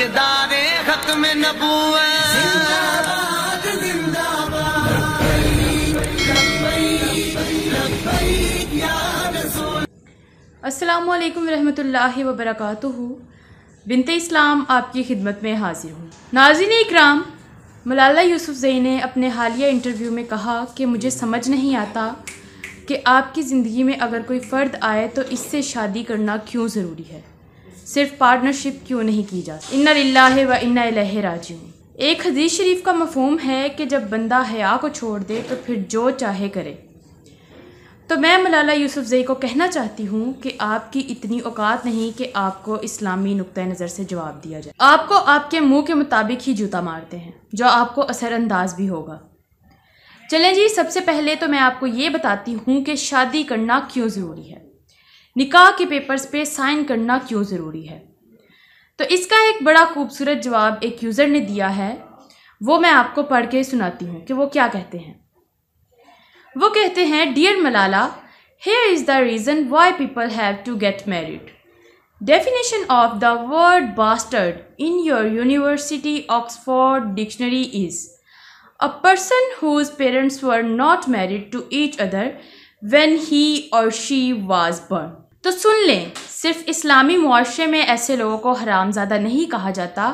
ताजदारे हक में अस्सलाम वालेकुम रहमतुल्लाहि व बिनते इस्लाम आपकी खिदमत में हाजिर हूँ नाजिन इकराम मलाला यूसुफ़ई ने अपने हालिया इंटरव्यू में कहा कि मुझे समझ नहीं आता कि आपकी ज़िंदगी में अगर कोई फ़र्द आए तो इससे शादी करना क्यों ज़रूरी है सिर्फ पार्टनरशिप क्यों नहीं की जाती इन्ना लाला व इन्ना राजी एक हदीस शरीफ का मफहम है कि जब बंदा हया को छोड़ दे तो फिर जो चाहे करे तो मैं मलाला जई को कहना चाहती हूँ कि आपकी इतनी औकात नहीं कि आपको इस्लामी नुक़ नज़र से जवाब दिया जाए आपको आपके मुंह के मुताबिक ही जूता मारते हैं जो आपको असरअंदाज भी होगा चलें जी सबसे पहले तो मैं आपको ये बताती हूँ कि शादी करना क्यों ज़रूरी है निकाह के पेपर्स पे साइन करना क्यों ज़रूरी है तो इसका एक बड़ा खूबसूरत जवाब एक यूज़र ने दिया है वो मैं आपको पढ़ के सुनाती हूँ कि वो क्या कहते हैं वो कहते हैं dear Malala here is the reason why people have to get married definition of the word bastard in your university Oxford dictionary is a person whose parents were not married to each other when he और she was burn तो सुन लें सिर्फ इस्लामी मुआरे में ऐसे लोगों को हराम ज़्यादा नहीं कहा जाता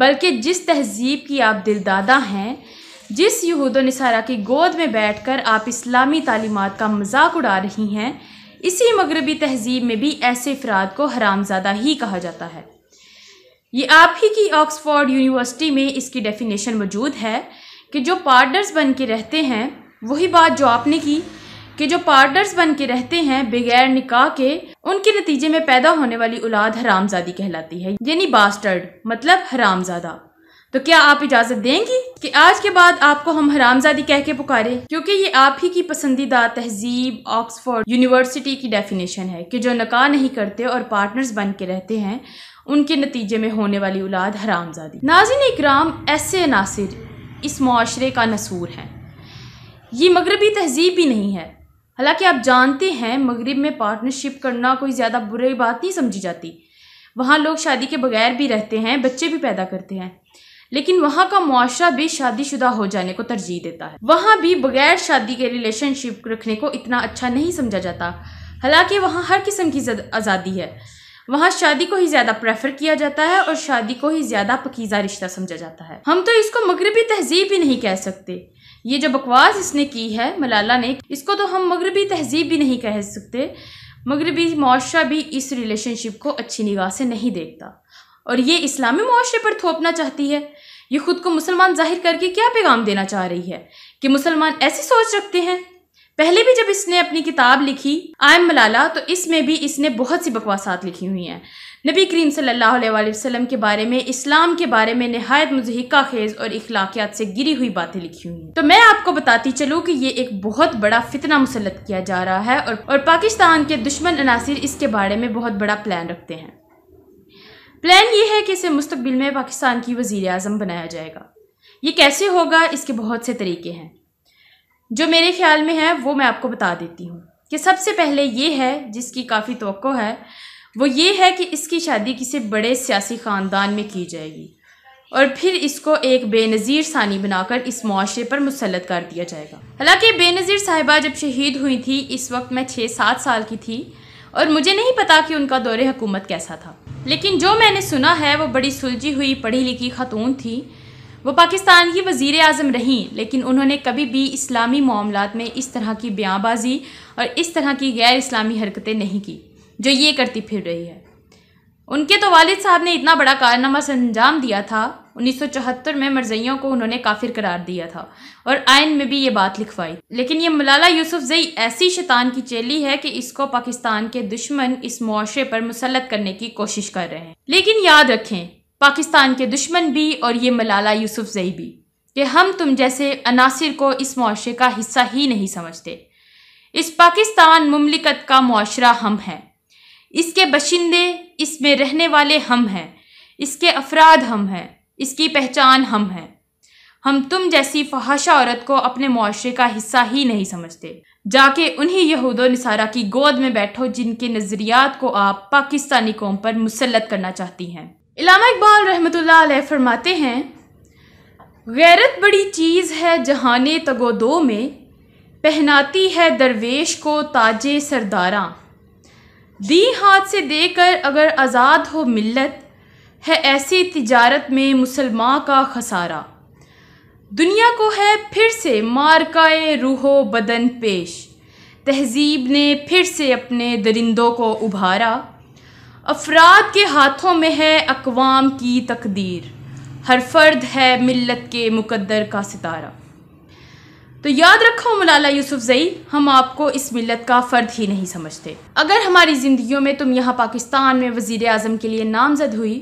बल्कि जिस तहजीब की आप दिलदादा हैं जिस यहूद नसारा की गोद में बैठ कर आप इस्लामी तालीमत का मजाक उड़ा रही हैं इसी मगरबी तहजीब में भी ऐसे अफराद को हराम ज़्यादा ही कहा जाता है ये आप ही की ऑक्सफोर्ड यूनिवर्सिटी में इसकी डेफिनेशन मौजूद है कि जो पार्टनर्स बन के रहते हैं वही बात जो आपने की कि जो पार्टनर्स बन के रहते हैं बगैर निकाह के उनके नतीजे में पैदा होने वाली औलाद हरामजादी कहलाती है यानी बास्टर्ड मतलब हरामजादा तो क्या आप इजाज़त देंगी कि आज के बाद आपको हम हरामजादी कह के पुकारे क्योंकि ये आप ही की पसंदीदा तहजीब ऑक्सफोर्ड यूनिवर्सिटी की डेफिनेशन है कि जो नकाह नहीं करते और पार्टनर्स बन के रहते हैं उनके नतीजे में होने वाली औलाद हरामजादी नाजिन इकराम ऐसे नासिर इस माशरे का नसूर है ये मगरबी तहजीब भी नहीं है हालांकि आप जानते हैं मगरब में पार्टनरशिप करना कोई ज़्यादा बुरी बात नहीं समझी जाती वहाँ लोग शादी के बगैर भी रहते हैं बच्चे भी पैदा करते हैं लेकिन वहाँ का मुआरा भी शादीशुदा हो जाने को तरजीह देता है वहाँ भी बगैर शादी के रिलेशनशिप रखने को इतना अच्छा नहीं समझा जाता हालांकि वहाँ हर किस्म की आज़ादी है वहाँ शादी को ही ज़्यादा प्रेफर किया जाता है और शादी को ही ज़्यादा पकीज़ा रिश्ता समझा जाता है हम तो इसको मगरबी तहजीब ही नहीं कह सकते ये जो बकवास इसने की है मलाला ने इसको तो हम मगरबी तहजीब भी नहीं कह सकते मगरबी माशरा भी इस रिलेशनशिप को अच्छी निगाह से नहीं देखता और ये इस्लामी मुआरे पर थोपना चाहती है ये ख़ुद को मुसलमान जाहिर करके क्या पैगाम देना चाह रही है कि मुसलमान ऐसी सोच रखते हैं पहले भी जब इसने अपनी किताब लिखी आय मलाला तो इसमें भी इसने बहुत सी बकवासात लिखी हुई हैं नबी करीम सल्लल्लाहु अलैहि वसल्लम के बारे में इस्लाम के बारे में नहायत मुजहिका खेज़ और अखलाकियात से गिरी हुई बातें लिखी हुई हैं तो मैं आपको बताती चलूँ कि ये एक बहुत बड़ा फितना मुसलत किया जा रहा है और, और पाकिस्तान के दुश्मन अनासर इसके बारे में बहुत बड़ा प्लान रखते हैं प्लान ये है कि इसे मुस्तबिल में पाकिस्तान की वज़ी अजम बनाया जाएगा ये कैसे होगा इसके बहुत से तरीके हैं जो मेरे ख्याल में है वो मैं आपको बता देती हूँ कि सबसे पहले ये है जिसकी काफ़ी तो है वो ये है कि इसकी शादी किसी बड़े सियासी ख़ानदान में की जाएगी और फिर इसको एक बेनज़ीर सानी बनाकर इस मुआरे पर मुसलत कर दिया जाएगा हालांकि बेनज़ीर साहिबा जब शहीद हुई थी इस वक्त मैं छः सात साल की थी और मुझे नहीं पता कि उनका दौर हकूमत कैसा था लेकिन जो मैंने सुना है वो बड़ी सुलझी हुई पढ़ी लिखी खातून थी वो पाकिस्तान की वज़ी अजम रहीं लेकिन उन्होंने कभी भी इस्लामी मामला में इस तरह की बयाबाजी और इस तरह की गैर इस्लामी हरकतें नहीं की जो ये करती फिर रही है उनके तो वालिद साहब ने इतना बड़ा कारनामा से अंजाम दिया था 1974 में मरजैयों को उन्होंने काफिर करार दिया था और आयन में भी ये बात लिखवाई लेकिन ये मलाला यूसुफ जई ऐसी शैतान की चेली है कि इसको पाकिस्तान के दुश्मन इस मुआरे पर मुसलत करने की कोशिश कर रहे हैं लेकिन याद रखें पाकिस्तान के दुश्मन भी और ये मलाला यूसुफ जई भी कि हम तुम जैसे अनासर को इस मुआरे का हिस्सा ही नहीं समझते इस पाकिस्तान ममलिकत का मुआरा हम हैं इसके बशिंदे इसमें रहने वाले हम हैं इसके अफराद हम हैं इसकी पहचान हम हैं हम तुम जैसी फहाशा औरत को अपने मुआरे का हिस्सा ही नहीं समझते जाके उन्हीं यहूद नसारा की गोद में बैठो जिनके नज़रियात को आप पाकिस्तानी कौम पर मुसलत करना चाहती हैं इलामा इकबाल रहमत फरमाते हैं गैरत बड़ी चीज़ है तगो दो में पहनाती है दरवेश को ताजे सरदारा दी हाथ से देकर अगर आज़ाद हो मिलत है ऐसी तिजारत में मुसलमान का खसारा दुनिया को है फिर से मारकाए रूहो बदन पेश तहजीब ने फिर से अपने दरिंदों को उभारा अफराद के हाथों में है अकवाम की तकदीर हर फर्द है मिल्लत के मुकद्दर का सितारा तो याद रखो मलाला जई हम आपको इस मिलत का फ़र्द ही नहीं समझते अगर हमारी ज़िंदगियों में तुम यहाँ पाकिस्तान में वज़ी अजम के लिए नामजद हुई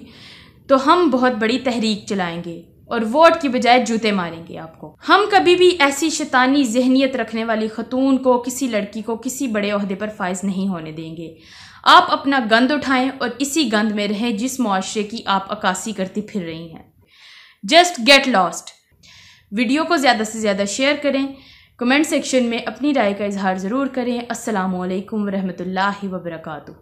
तो हम बहुत बड़ी तहरीक चलाएंगे और वोट की बजाय जूते मारेंगे आपको हम कभी भी ऐसी शैतानी जहनीत रखने वाली खतून को किसी लड़की को किसी बड़े अहदे पर फायज नहीं होने देंगे आप अपना गंद उठाएं और इसी गंद में रहें जिस मुआरे की आप अक्सी करती फिर रही हैं जस्ट गेट लॉस्ट वीडियो को ज़्यादा से ज़्यादा शेयर करें कमेंट सेक्शन में अपनी राय का इजहार ज़रूर करें असलकम वरहमल वर्का